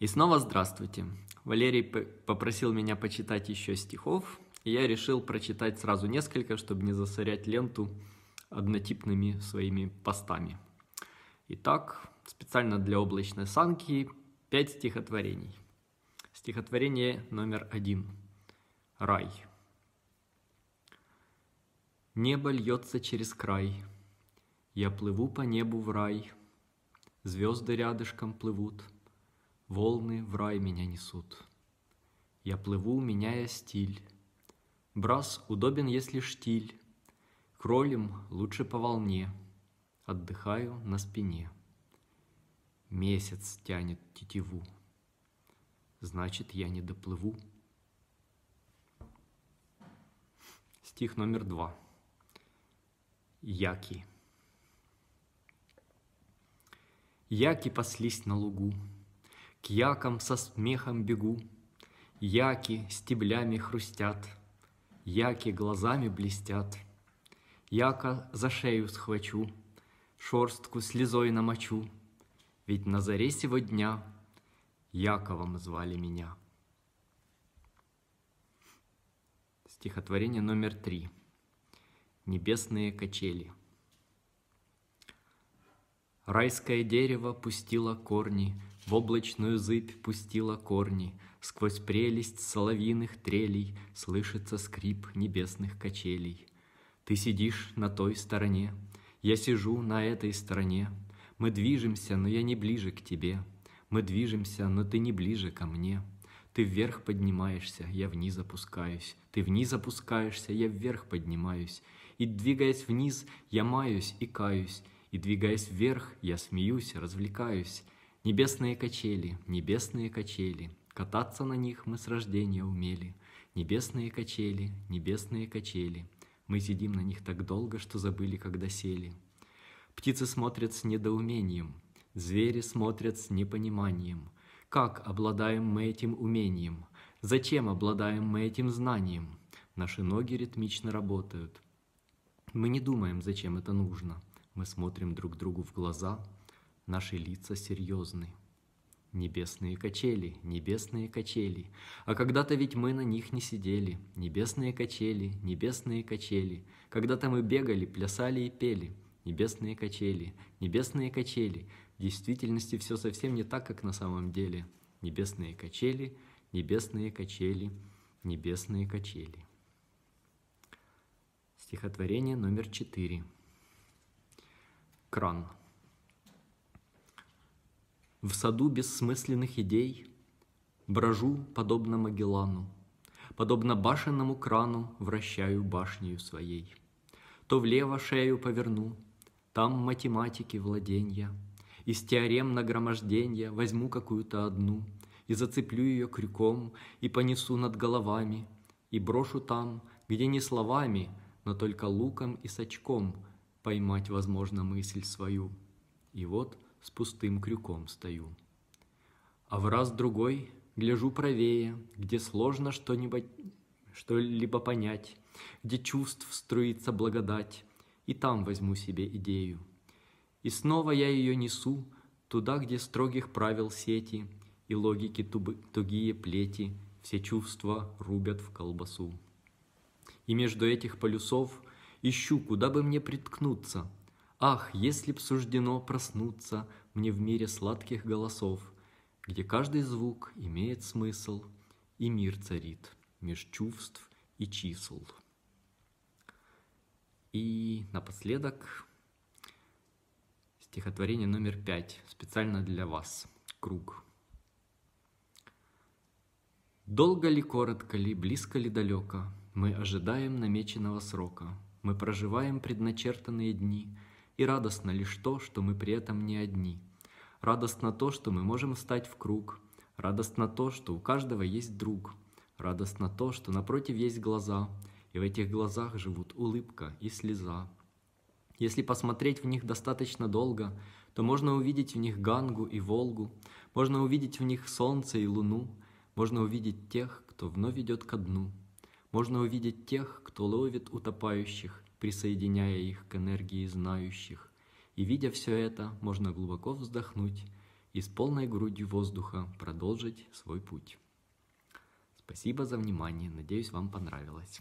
И снова здравствуйте. Валерий попросил меня почитать еще стихов, и я решил прочитать сразу несколько, чтобы не засорять ленту однотипными своими постами. Итак, специально для облачной санки пять стихотворений. Стихотворение номер один. Рай. Небо льется через край. Я плыву по небу в рай. Звезды рядышком плывут — Волны в рай меня несут. Я плыву, меняя стиль. Брас удобен, если штиль. Кролем лучше по волне. Отдыхаю на спине. Месяц тянет тетиву. Значит, я не доплыву. Стих номер два. Яки. Яки паслись на лугу. К якам со смехом бегу, Яки стеблями хрустят, Яки глазами блестят. Яка за шею схвачу, Шорстку слезой намочу, Ведь на заре сего дня Яковом звали меня. Стихотворение номер три. Небесные качели. Райское дерево пустило корни — в облачную зыбь пустила корни, Сквозь прелесть соловьиных трелей Слышится скрип небесных качелей. Ты сидишь на той стороне, Я сижу на этой стороне, Мы движемся, но я не ближе к тебе, Мы движемся, но ты не ближе ко мне. Ты вверх поднимаешься, я вниз опускаюсь. Ты вниз опускаешься, я вверх поднимаюсь. И двигаясь вниз, я маюсь и каюсь. И двигаясь вверх, я смеюсь, развлекаюсь. Небесные качели, небесные качели, Кататься на них мы с рождения умели. Небесные качели, небесные качели, Мы сидим на них так долго, что забыли, когда сели. Птицы смотрят с недоумением, Звери смотрят с непониманием. Как обладаем мы этим умением? Зачем обладаем мы этим знанием? Наши ноги ритмично работают. Мы не думаем, зачем это нужно. Мы смотрим друг другу в глаза — Наши лица серьезны. Небесные качели, небесные качели, А когда-то ведь мы на них не сидели. Небесные качели, небесные качели, Когда-то мы бегали, плясали и пели. Небесные качели, небесные качели, В действительности все совсем не так, как на самом деле. Небесные качели, небесные качели, небесные качели. Стихотворение номер четыре. Кран. В саду бессмысленных идей Брожу, подобно Магеллану, Подобно башенному крану Вращаю башнею своей. То влево шею поверну, Там математики владенья, Из теорем нагроможденья Возьму какую-то одну И зацеплю ее крюком И понесу над головами, И брошу там, где не словами, Но только луком и сачком Поймать, возможно, мысль свою. И вот — с пустым крюком стою. А в раз другой гляжу правее, где сложно что-нибудь что-либо понять, где чувств струится благодать, и там возьму себе идею. И снова я ее несу туда, где строгих правил сети и логики тубы, тугие плети все чувства рубят в колбасу. И между этих полюсов ищу, куда бы мне приткнуться — Ах, если б суждено проснуться мне в мире сладких голосов, где каждый звук имеет смысл, и мир царит меж чувств и чисел. И напоследок стихотворение номер пять специально для вас. Круг. Долго ли, коротко ли, близко ли, далеко, мы ожидаем намеченного срока. Мы проживаем предначертанные дни, и радостно лишь то, что мы при этом не одни. Радостно то, что мы можем встать в круг. Радостно то, что у каждого есть друг. Радостно то, что напротив есть глаза, и в этих глазах живут улыбка и слеза. Если посмотреть в них достаточно долго, то можно увидеть в них Гангу и Волгу, можно увидеть в них солнце и луну, можно увидеть тех, кто вновь идет ко дну, можно увидеть тех, кто ловит утопающих, присоединяя их к энергии знающих. И видя все это, можно глубоко вздохнуть и с полной грудью воздуха продолжить свой путь. Спасибо за внимание, надеюсь, вам понравилось.